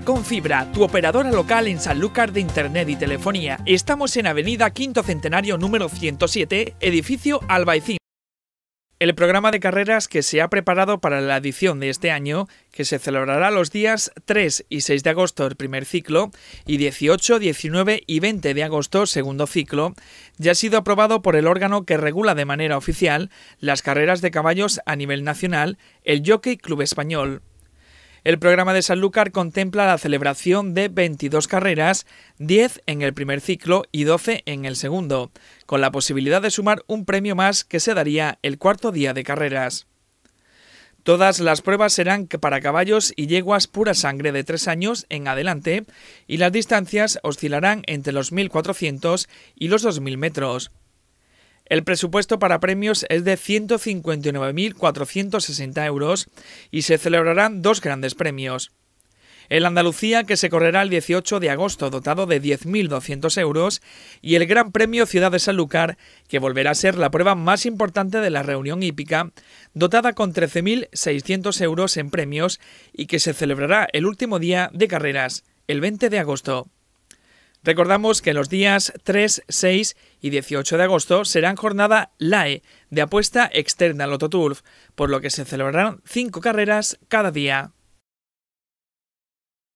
con Fibra, tu operadora local en Sanlúcar de Internet y Telefonía. Estamos en Avenida Quinto Centenario número 107, edificio Albaicín. El programa de carreras que se ha preparado para la edición de este año, que se celebrará los días 3 y 6 de agosto el primer ciclo y 18, 19 y 20 de agosto segundo ciclo, ya ha sido aprobado por el órgano que regula de manera oficial las carreras de caballos a nivel nacional, el Jockey Club Español. El programa de Sanlúcar contempla la celebración de 22 carreras, 10 en el primer ciclo y 12 en el segundo, con la posibilidad de sumar un premio más que se daría el cuarto día de carreras. Todas las pruebas serán para caballos y yeguas pura sangre de 3 años en adelante y las distancias oscilarán entre los 1.400 y los 2.000 metros. El presupuesto para premios es de 159.460 euros y se celebrarán dos grandes premios. El Andalucía, que se correrá el 18 de agosto, dotado de 10.200 euros, y el Gran Premio Ciudad de Sanlúcar, que volverá a ser la prueba más importante de la reunión hípica, dotada con 13.600 euros en premios y que se celebrará el último día de carreras, el 20 de agosto. Recordamos que los días 3, 6 y 18 de agosto serán jornada LAE de apuesta externa al Lototurf, por lo que se celebrarán 5 carreras cada día.